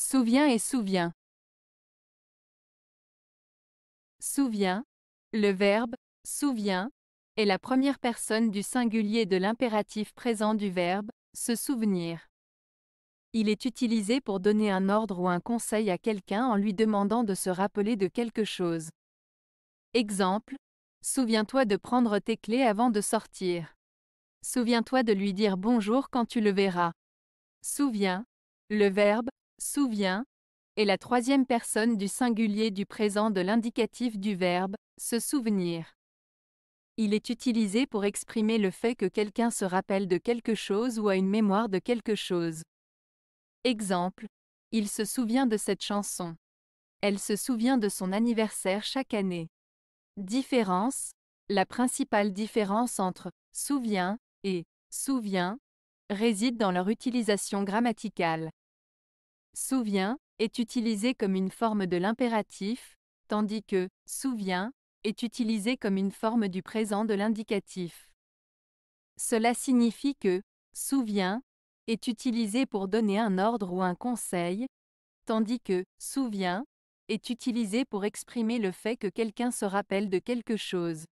Souviens et souviens. Souviens. Le verbe souviens est la première personne du singulier de l'impératif présent du verbe se souvenir. Il est utilisé pour donner un ordre ou un conseil à quelqu'un en lui demandant de se rappeler de quelque chose. Exemple Souviens-toi de prendre tes clés avant de sortir. Souviens-toi de lui dire bonjour quand tu le verras. Souviens. Le verbe souviens, est la troisième personne du singulier du présent de l'indicatif du verbe se souvenir. Il est utilisé pour exprimer le fait que quelqu'un se rappelle de quelque chose ou a une mémoire de quelque chose. Exemple, il se souvient de cette chanson. Elle se souvient de son anniversaire chaque année. Différence, la principale différence entre souvient et souvient réside dans leur utilisation grammaticale. Souviens est utilisé comme une forme de l'impératif, tandis que souviens est utilisé comme une forme du présent de l'indicatif. Cela signifie que souviens est utilisé pour donner un ordre ou un conseil, tandis que souviens est utilisé pour exprimer le fait que quelqu'un se rappelle de quelque chose.